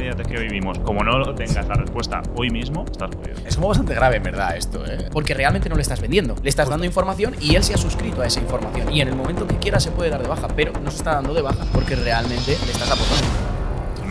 inmediatez que vivimos, como no tengas la respuesta hoy mismo, estás jodido. Es como bastante grave, en verdad, esto, ¿eh? Porque realmente no le estás vendiendo. Le estás dando información y él se ha suscrito a esa información. Y en el momento que quiera se puede dar de baja, pero no se está dando de baja porque realmente le estás aportando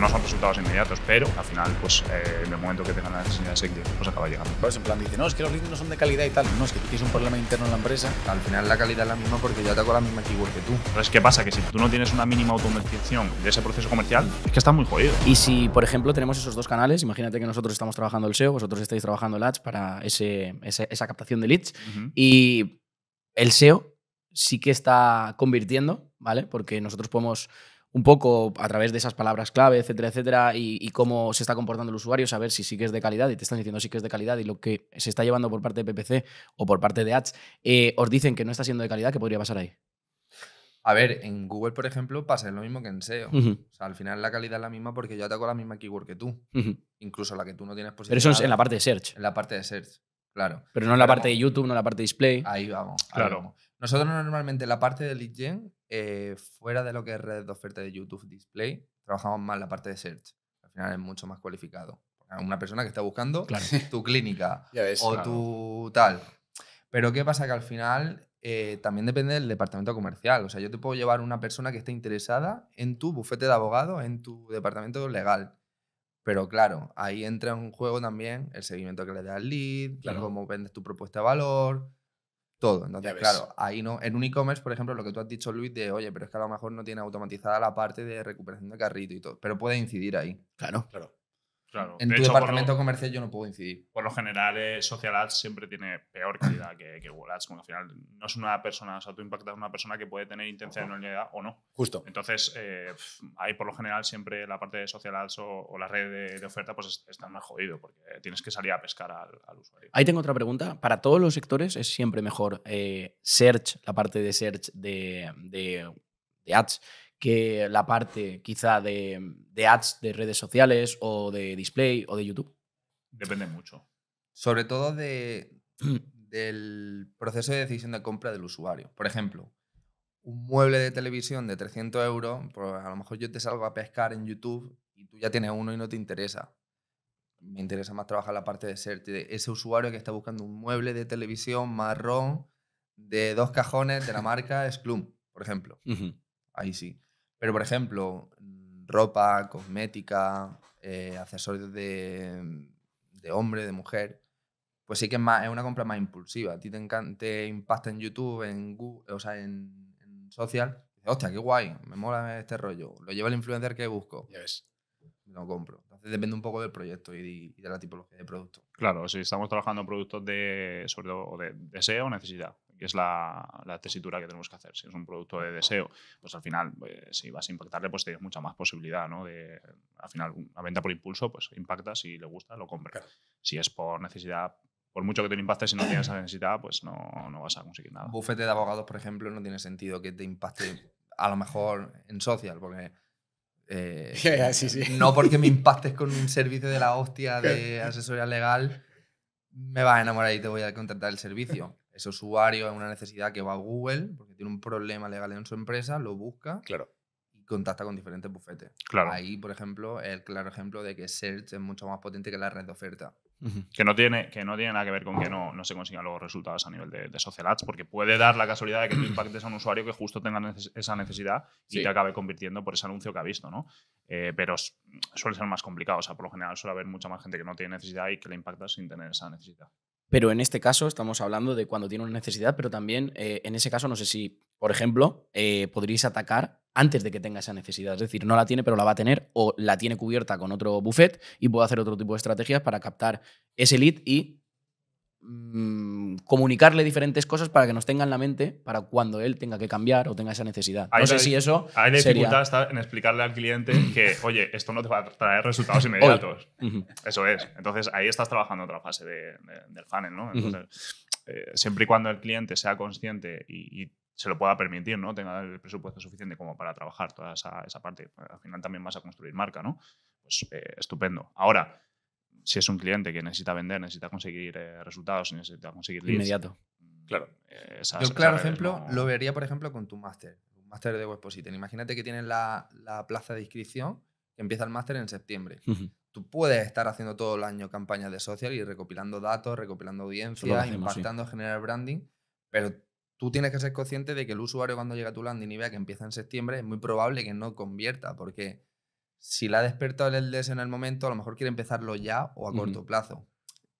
no son resultados inmediatos, pero al final, pues eh, en el momento que tengan la necesidad de seguir, pues acaba llegando. Pues en plan dice, no, es que los leads no son de calidad y tal. No, es que tú tienes un problema interno en la empresa. Al final la calidad es la misma porque yo ataco la misma keyword que tú. Pero es que pasa que si tú no tienes una mínima automatización de ese proceso comercial, es que está muy jodido. Y si, por ejemplo, tenemos esos dos canales, imagínate que nosotros estamos trabajando el SEO, vosotros estáis trabajando el ads para esa captación de leads y el SEO sí que está convirtiendo, ¿vale? Porque nosotros podemos un poco a través de esas palabras clave, etcétera, etcétera, y, cómo se está comportando el usuario, saber si sí que es de calidad y te están diciendo sí que es de calidad y lo que se está llevando por parte de PPC o por parte de Ads, eh, os dicen que no está siendo de calidad, ¿qué podría pasar ahí? A ver, en Google, por ejemplo, pasa lo mismo que en SEO. O sea, al final la calidad es la misma porque yo ataco la misma keyword que tú, incluso la que tú no tienes posibilidad. Pero eso es en la parte de search. En la parte de search, claro. Pero no en la parte de YouTube, no en la parte de display. Ahí vamos. claro. Nosotros normalmente la parte de lead gen, eh, fuera de lo que es redes de oferta de YouTube Display, trabajamos más la parte de search. Al final es mucho más cualificado. Una persona que está buscando tu clínica o tu tal. Pero ¿qué pasa? Que al final eh, también depende del departamento comercial. O sea, yo te puedo llevar una persona que esté interesada en tu bufete de abogado, en tu departamento legal. Pero claro, ahí entra en juego también el seguimiento que le das al lead, cómo vendes tu propuesta de valor, todo. Entonces, claro, ahí no. En un e-commerce, por ejemplo, lo que tú has dicho, Luis, de oye, pero es que a lo mejor no tiene automatizada la parte de recuperación de carrito y todo, pero puede incidir ahí. Claro, claro. En tu departamento comercial yo no puedo incidir. Por lo general, eh, Social Ads siempre tiene peor calidad que, que Google Ads, al final no es una persona, o sea, tú impactas a una persona que puede tener intención intencionalidad o no. Justo. Entonces, eh, ahí por lo general siempre la parte de Social Ads o, la red de, oferta pues está más jodido, porque tienes que salir a pescar al, usuario. Ahí tengo otra pregunta. Para todos los sectores es siempre mejor eh, search, la parte de search de, de ads, que la parte quizá de, mm, de ads de redes sociales o de display o de YouTube? Depende mucho. Sobre todo mm. del proceso de decisión de compra del usuario. Por ejemplo, un mueble de televisión de 300 euros, pues a lo mejor yo te salgo a pescar en YouTube y tú ya tienes uno y no te interesa. Me interesa más trabajar la parte de ser ese usuario que está buscando un mueble de televisión marrón de dos cajones de la marca Splum, por ejemplo. Ahí sí. Pero, por ejemplo, ropa, cosmética, eh, accesorios de, hombre, de mujer, pues sí que es, una compra más impulsiva. A ti te, impacta en YouTube, en Google, o sea, en, social. hostia, qué guay, me mola este rollo. Lo lleva el influencer que busco. Ya Lo compro. Entonces depende un poco del proyecto y, de la tipología de producto. Claro, si estamos trabajando en productos de, sobre de deseo o necesidad es la, tesitura que tenemos que hacer. Si es un producto de deseo, pues al final, pues, si vas a impactarle, pues tienes mucha más posibilidad, ¿no? De, al final, una venta por impulso, pues impacta, si le gusta, lo compra. Si es por necesidad, por mucho que te impacte, si no tienes esa necesidad, pues no, vas a conseguir nada. Bufete de abogados, por ejemplo, no tiene sentido que te impacte a lo mejor en social, porque... Eh, no porque me impactes con un servicio de la hostia de asesoría legal, me vas a enamorar y te voy a contratar el servicio ese usuario es una necesidad que va a Google porque tiene un problema legal en su empresa, lo busca claro. y contacta con diferentes bufetes. Ahí, por ejemplo, el claro ejemplo de que Search es mucho más potente que la red de oferta. Que no, tiene, que no tiene nada que ver con que no, se consigan los resultados a nivel de, social ads, porque puede dar la casualidad de que tú impactes a un usuario que justo tenga esa necesidad y te acabe convirtiendo por ese anuncio que ha visto, ¿no? Eh, pero suele ser más complicado, o por lo general suele haber mucha más gente que no tiene necesidad y que le impacta sin tener esa necesidad. Pero en este caso estamos hablando de cuando tiene una necesidad, pero también eh, en ese caso no sé si, por ejemplo, eh, podríais atacar antes de que tenga esa necesidad. Es decir, no la tiene, pero la va a tener o la tiene cubierta con otro buffet y puedo hacer otro tipo de estrategias para captar ese lead y Mm, comunicarle diferentes cosas para que nos tenga en la mente para cuando él tenga que cambiar o tenga esa necesidad. no sé si eso. dificultad en explicarle al cliente que, oye, esto no te va a traer resultados inmediatos. Eso es. Entonces ahí estás trabajando otra fase del funnel, ¿no? Eh, siempre y cuando el cliente sea consciente y, se lo pueda permitir, ¿no? Tenga el presupuesto suficiente como para trabajar toda esa, parte. Pues, al final también vas a construir marca, ¿no? Pues eh, estupendo. Ahora, si es un cliente que necesita vender, necesita conseguir eh, resultados, necesita conseguir leads. Inmediato. Claro. Eh, Yo, claro, ejemplo, lo vería, por ejemplo, con tu máster, un máster de web Imagínate que tienes la, plaza de inscripción, que empieza el máster en septiembre. Tú puedes estar haciendo todo el año campañas de social y recopilando datos, recopilando audiencias, impactando, generar branding, pero tú tienes que ser consciente de que el usuario cuando llega a tu landing y vea que empieza en septiembre es muy probable que no convierta, porque si la ha despertado el LDS en el momento, a lo mejor quiere empezarlo ya o a corto plazo.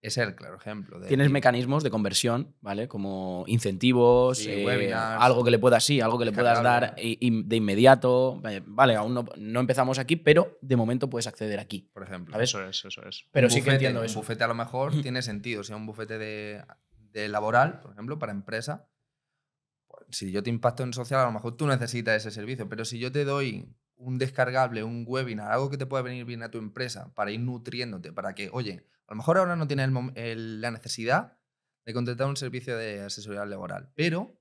Es el claro ejemplo. Tienes mecanismos de conversión, ¿vale? Como incentivos, eh, algo que le puedas, sí, algo que le puedas dar de inmediato. Vale, aún no, empezamos aquí, pero de momento puedes acceder aquí. Por ejemplo. Eso es, eso es. Pero sí que entiendo eso. Un bufete a lo mejor tiene sentido. Si es un bufete de, de laboral, por ejemplo, para empresa. Pues, si yo te impacto en social, a lo mejor tú necesitas ese servicio, pero si yo te doy un descargable, un webinar, algo que te pueda venir bien a tu empresa para ir nutriéndote, para que, oye, a lo mejor ahora no tienes la necesidad de contratar un servicio de asesoría laboral, pero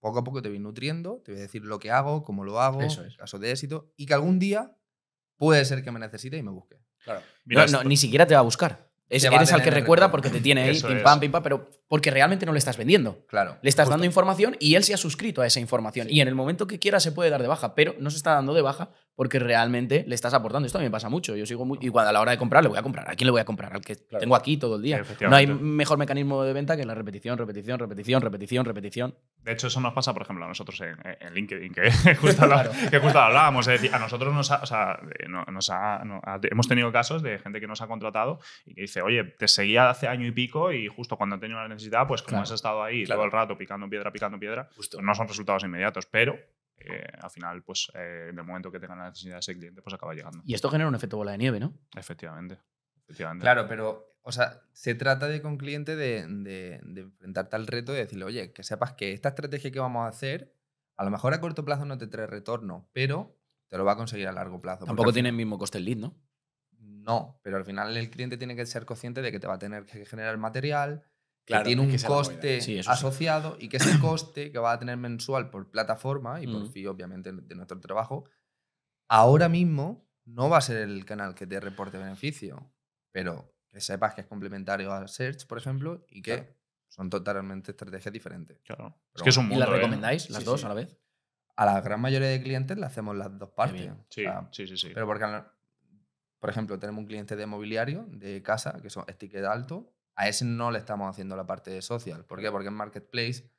poco a poco te voy nutriendo, te voy a decir lo que hago, cómo lo hago, caso de éxito, y que algún día puede ser que me necesite y me busque. Claro. ni siquiera te va a buscar eres al que recuerda porque te tiene ahí, pim pam, pim pam, pero porque realmente no le estás vendiendo. Claro. Le estás dando información y él se ha suscrito a esa información. Y en el momento que quiera se puede dar de baja, pero no se está dando de baja porque realmente le estás aportando. Esto a mí me pasa mucho. Yo sigo muy. Y cuando a la hora de comprar, le voy a comprar. ¿A quién le voy a comprar? Al que tengo aquí todo el día. No hay mejor mecanismo de venta que la repetición, repetición, repetición, repetición, repetición. De hecho, eso nos pasa, por ejemplo, a nosotros en, LinkedIn, que justo, hablábamos. decir, a nosotros nos eh, hemos tenido casos de gente que nos ha contratado y que dice oye, te seguía hace año y pico y justo cuando tenía tenido la necesidad, pues como has estado ahí todo el rato picando piedra, picando piedra, pues no son resultados inmediatos, pero eh, al final, pues en eh, el momento que tenga la necesidad de ese cliente, pues acaba llegando. Y esto genera un efecto bola de nieve, ¿no? Efectivamente. efectivamente. Claro, pero, o sea, se trata de con cliente de, enfrentarte al reto y decirle, oye, que sepas que esta estrategia que vamos a hacer, a lo mejor a corto plazo no te trae retorno, pero te lo va a conseguir a largo plazo. Tampoco tiene el mismo coste el lead, ¿no? No, pero al final el cliente tiene que ser consciente de que te va a tener que generar material, que tiene un coste ¿eh? asociado y que ese coste que va a tener mensual por plataforma y por mm. fee, obviamente, de nuestro trabajo, ahora mismo no va a ser el canal que te reporte beneficio, pero que sepas que es complementario a Search, por ejemplo, y que son totalmente estrategias diferentes. Claro. es que es un ¿Y las ¿eh? recomendáis las dos a la vez? A la gran mayoría de clientes le hacemos las dos partes. sí, sí, sí. Pero porque por ejemplo, tenemos un cliente de mobiliario, de casa, que son, es ticket alto. A ese no le estamos haciendo la parte de social. ¿Por qué? Porque es marketplace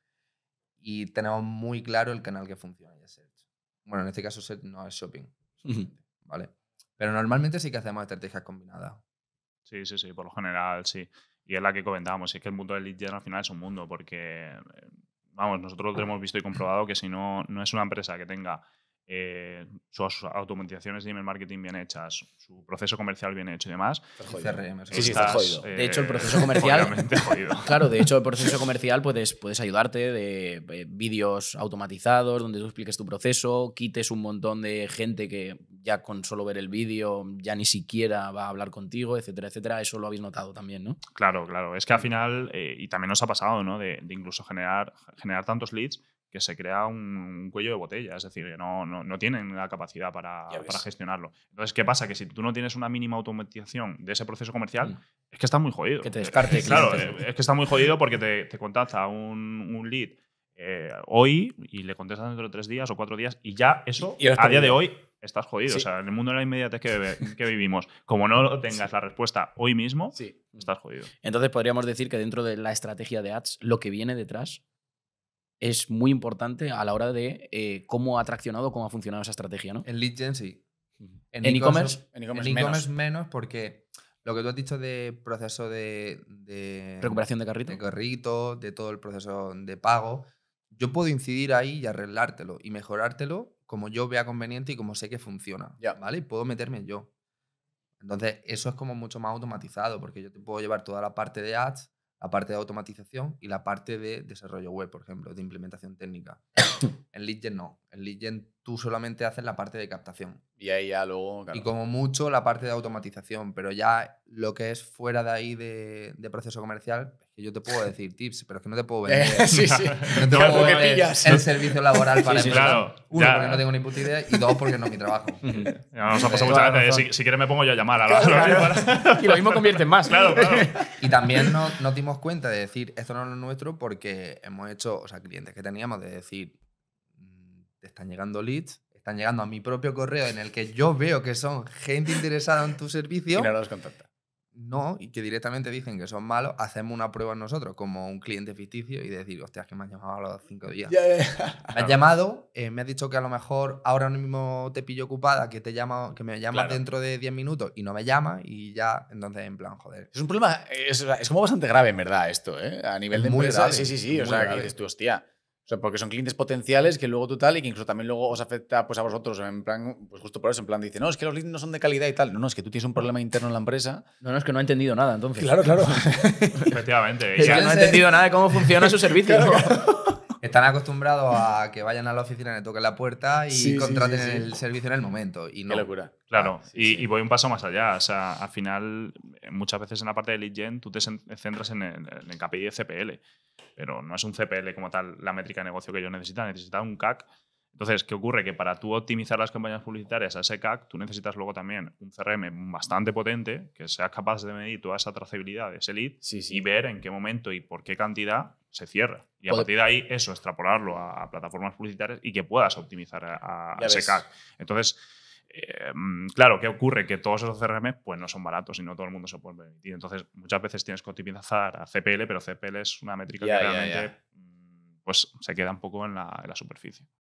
y tenemos muy claro el canal que funciona y search. Bueno, en este caso no es shopping. ¿Vale? Pero normalmente sí que hacemos estrategias combinadas. Sí, sí, sí, por lo general sí. Y es la que comentábamos, es que el mundo del lead gen al final es un mundo porque, eh, vamos, nosotros lo hemos visto y comprobado que si no, no es una empresa que tenga eh, sus automatizaciones de email marketing bien hechas, su proceso comercial bien hecho y demás. sí, está jodido. Eh, de hecho, el proceso comercial. claro, de hecho, el proceso comercial puedes, puedes ayudarte de eh, vídeos automatizados donde tú expliques tu proceso, quites un montón de gente que ya con solo ver el vídeo ya ni siquiera va a hablar contigo, etcétera, etcétera. Eso lo habéis notado también, ¿no? Claro, claro. Es que al final, y también nos ha pasado, ¿no? De, incluso generar, generar tantos leads que se crea un, cuello de botella, es decir, que no, no, tienen la capacidad para, gestionarlo. Entonces, ¿qué pasa? Que si tú no tienes una mínima automatización de ese proceso comercial, mm. es que está muy jodido. Que te descarte. Eh, claro, eh, es que está muy jodido porque te, te contacta un, lead eh, hoy y le contestas dentro de tres días o cuatro días y ya eso, a día de hoy, estás jodido. O sea, en el mundo de la inmediatez que, que vivimos, como no tengas la respuesta hoy mismo, estás jodido. Entonces podríamos decir que dentro de la estrategia de ads, lo que viene detrás es muy importante a la hora de eh, cómo ha traccionado, cómo ha funcionado esa estrategia, ¿no? En lead gen sí. En e-commerce en e commerce menos porque lo que tú has dicho de proceso de, recuperación de carrito, de carrito, de todo el proceso de pago, yo puedo incidir ahí y arreglártelo y mejorártelo como yo vea conveniente y como sé que funciona, ¿vale? Y puedo meterme yo. Entonces, eso es como mucho más automatizado porque yo te puedo llevar toda la parte de ads la parte de automatización y la parte de desarrollo web, por ejemplo, de implementación técnica. en LeadGen no. En LeadGen tú solamente haces la parte de captación. Y ahí ya luego... Y como mucho la parte de automatización, pero ya lo que es fuera de ahí de, de proceso comercial, que yo te puedo decir tips, pero es que no te puedo eh, vender. No te puedo el servicio laboral para sí, sí, Uno, porque no tengo ni puta idea. Y dos, porque no es mi trabajo. Ya, nos ha pasado muchas veces. Si, quieres me pongo yo a llamar. A Y lo mismo convierte en más. Claro, Y también nos, dimos cuenta de decir, esto no es lo nuestro, porque hemos hecho, o sea, clientes que teníamos de decir, mm, te están llegando leads, están llegando a mi propio correo en el que yo veo que son gente interesada en tu servicio. Y no los contactas no y que directamente dicen que son malos, hacemos una prueba nosotros como un cliente ficticio y decir, hostia, es que me han llamado a los cinco días. Eh, me has llamado, me ha dicho que a lo mejor ahora mismo te pillo ocupada, que, te llama, que me llamas dentro de 10 minutos y no me llama y ya, entonces en plan, joder. Es un problema, es, como bastante grave en verdad esto, ¿eh? A nivel de muy empresa. sí, sí, sí, o sea, que dices tú, hostia porque son clientes potenciales que luego tú tal y que incluso también luego os afecta pues a vosotros en plan, pues justo por eso, en plan dice, no, es que los leads no son de calidad y tal. No, no, es que tú tienes un problema interno en la empresa. No, no, es que no ha entendido nada entonces. Claro, claro. Efectivamente. no ha entendido nada de cómo funciona su servicio. Están acostumbrados a que vayan a la oficina, le toquen la puerta y contraten el servicio en el momento. Y no. Qué locura. Claro, ah, y, voy un paso más allá. O sea, al final, eh, muchas veces en la parte de lead gen, tú te centras en el, KPI de CPL, pero no es un CPL como tal la métrica de negocio que yo necesita, necesita un CAC. Entonces, ¿qué ocurre? Que para tú optimizar las campañas publicitarias a ese CAC, tú necesitas luego también un CRM bastante potente que seas capaz de medir toda esa trazabilidad de ese lead y ver en qué momento y por qué cantidad se cierra. Y a partir de ahí, eso, extrapolarlo a, plataformas publicitarias y que puedas optimizar a, a ese CAC. Entonces, em, claro, ¿qué ocurre? Que todos esos CRM pues, no son baratos y no todo el mundo se puede permitir. Entonces, muchas veces tienes que optimizar a CPL, pero CPL es una métrica que realmente mm, Pues, se queda un poco en la superficie.